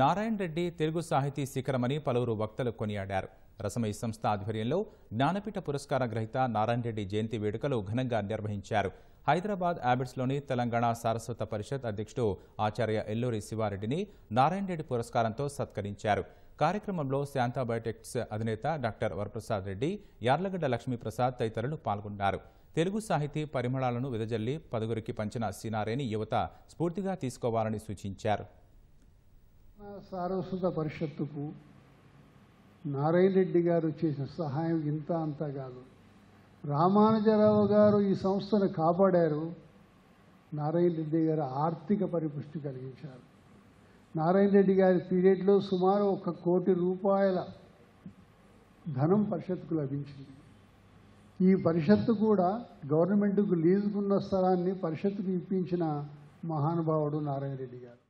నారాయణ రెడ్డి తెలుగు సాహితీ శిఖరమని పలువురు వక్తలు కొనియాడారు రసమయ సంస్థ ఆధ్వర్యంలో జ్ఞానపీఠ పురస్కార గ్రహీత నారాయణ రెడ్డి జయంతి వేడుకలు ఘనంగా నిర్వహించారు హైదరాబాద్ యాబిట్స్లోని తెలంగాణ సారస్వత పరిషత్ అధ్యక్షుడు ఆచార్య ఎల్లూరి శివారెడ్డిని నారాయణ రెడ్డి పురస్కారంతో సత్కరించారు కార్యక్రమంలో శాంతాబయోటెక్స్ అధినేత డాక్టర్ వరప్రసాద్ రెడ్డి యార్లగడ్డ లక్ష్మీప్రసాద్ తదితరులు పాల్గొన్నారు తెలుగు సాహితీ పరిమళాలను విదజల్లి పదుగురికి పంచిన సినారేని యువత స్ఫూర్తిగా తీసుకోవాలని సూచించారు సారస్వత పరిషత్తుకు నారాయణ రెడ్డి గారు చేసిన సహాయం ఇంత అంతా కాదు రామానుజరావు గారు ఈ సంస్థను కాపాడారు నారాయణ రెడ్డి గారు ఆర్థిక పరిపుష్టి కలిగించారు నారాయణ రెడ్డి గారి పీరియడ్లో సుమారు ఒక కోటి రూపాయల ధనం పరిషత్తుకు లభించింది ఈ పరిషత్తు కూడా గవర్నమెంట్కు లీజుకున్న స్థలాన్ని పరిషత్తుకు ఇప్పించిన మహానుభావుడు నారాయణ రెడ్డి గారు